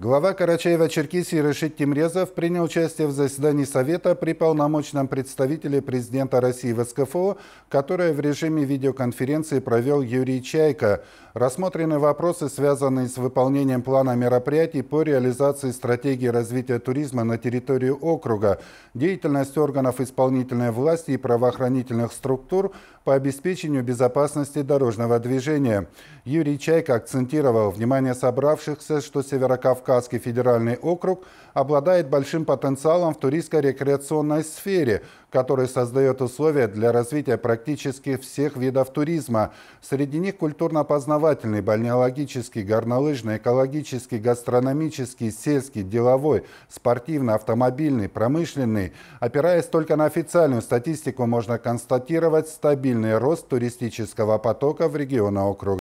Глава Карачаева-Черкесии Рашид Тимрезов принял участие в заседании Совета при полномочном представителе президента России в СКФО, которое в режиме видеоконференции провел Юрий Чайко. Рассмотрены вопросы, связанные с выполнением плана мероприятий по реализации стратегии развития туризма на территории округа, деятельность органов исполнительной власти и правоохранительных структур по обеспечению безопасности дорожного движения. Юрий Чайко акцентировал внимание собравшихся, что Северокавказ Кавказский федеральный округ обладает большим потенциалом в туристско-рекреационной сфере, который создает условия для развития практически всех видов туризма. Среди них культурно-познавательный, бальнеологический, горнолыжный, экологический, гастрономический, сельский, деловой, спортивно автомобильный, промышленный. Опираясь только на официальную статистику, можно констатировать стабильный рост туристического потока в регионе округа.